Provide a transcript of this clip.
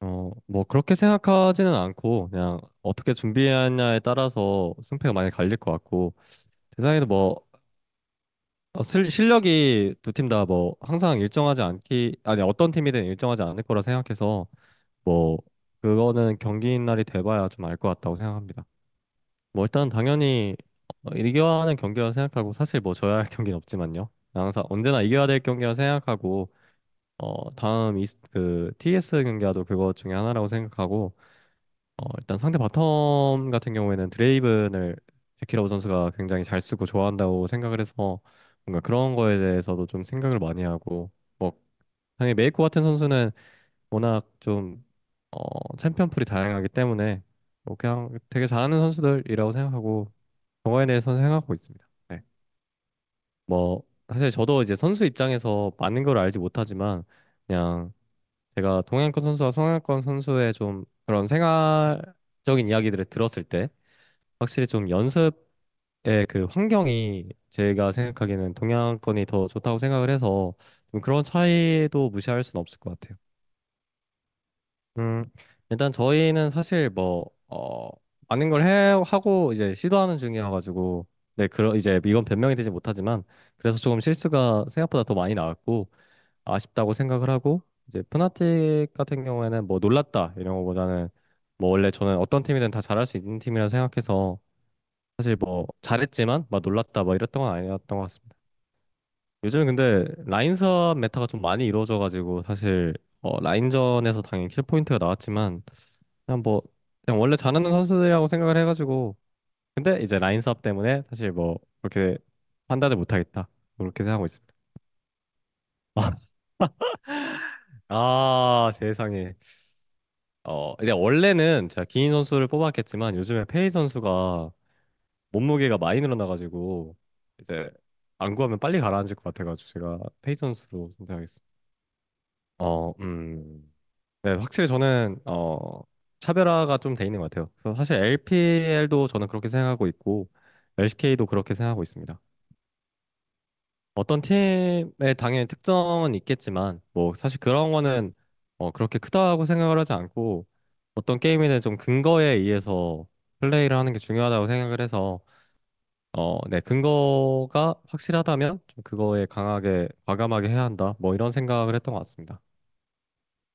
어, 뭐 그렇게 생각하지는 않고 그냥 어떻게 준비하냐에 따라서 승패가 많이 갈릴 것 같고 대상에도 뭐 어, 실- 실력이 두 팀 다 뭐 항상 일정하지 않기 아니 어떤 팀이든 일정하지 않을 거라 생각해서 뭐 그거는 경기 날이 돼봐야 좀 알 것 같다고 생각합니다. 뭐 일단 당연히 어, 이겨야 하는 경기라 생각하고 사실 뭐 져야 할 경기는 없지만요. 항상 언제나 이겨야 될 경기라 생각하고 어, 다음 이 그 TS 경기와도 그것 중에 하나라고 생각하고 어, 일단 상대 바텀 같은 경우에는 드레이븐을 제키라고 선수가 굉장히 잘 쓰고 좋아한다고 생각을 해서 뭔가 그런 거에 대해서도 좀 생각을 많이 하고 뭐 당연히 메이코 같은 선수는 워낙 좀 어, 챔피언풀이 다양하기 때문에 뭐 그냥 되게 잘하는 선수들이라고 생각하고 그거에 대해서는 생각하고 있습니다. 네. 뭐 사실 저도 이제 선수 입장에서 많은 걸 알지 못하지만 그냥 제가 동양권 선수와 서양권 선수의 좀 그런 생활적인 이야기들을 들었을 때 확실히 좀 연습의 그 환경이 제가 생각하기에는 동양권이 더 좋다고 생각을 해서 좀 그런 차이도 무시할 수는 없을 것 같아요. 음, 일단 저희는 사실 뭐, 어, 많은 걸 해, 하고 이제 시도하는 중이어가지고, 네, 그런 이제 이건 변명이 되지 못하지만 그래서 조금 실수가 생각보다 더 많이 나왔고 아쉽다고 생각을 하고 이제 푸나티 같은 경우에는 뭐 놀랐다 이런 거보다는 뭐 원래 저는 어떤 팀이든 다 잘할 수 있는 팀이라 생각해서 사실 뭐 잘했지만 막 놀랐다 막 이랬던 건 아니었던 것 같습니다. 요즘 근데 라인전 메타가 좀 많이 이루어져가지고 사실 어, 라인전에서 당연히 킬 포인트가 나왔지만 그냥 뭐 그냥 원래 잘하는 선수들이라고 생각을 해가지고 근데 이제 라인 사업 때문에 사실 뭐 그렇게 판단을 못 하겠다. 뭐 그렇게 생각하고 있습니다. 아, 세상에. 어, 근데 원래는 제가 기인 선수를 뽑았겠지만 요즘에 페이 선수가 몸무게가 많이 늘어나가지고 이제 안 구하면 빨리 가라앉을 것 같아가지고 제가 페이 선수로 선택하겠습니다. 어, 음. 네, 확실히 저는 어 차별화가 좀 돼 있는 것 같아요. 그래서 사실 LPL도 저는 그렇게 생각하고 있고 LCK도 그렇게 생각하고 있습니다. 어떤 팀의 당연히 특성은 있겠지만 뭐 사실 그런 거는 어, 그렇게 크다고 생각을 하지 않고 어떤 게임에 는좀 근거에 의해서 플레이를 하는 게 중요하다고 생각을 해서 어, 네, 근거가 확실하다면 좀 그거에 강하게 과감하게 해야 한다. 뭐 이런 생각을 했던 것 같습니다.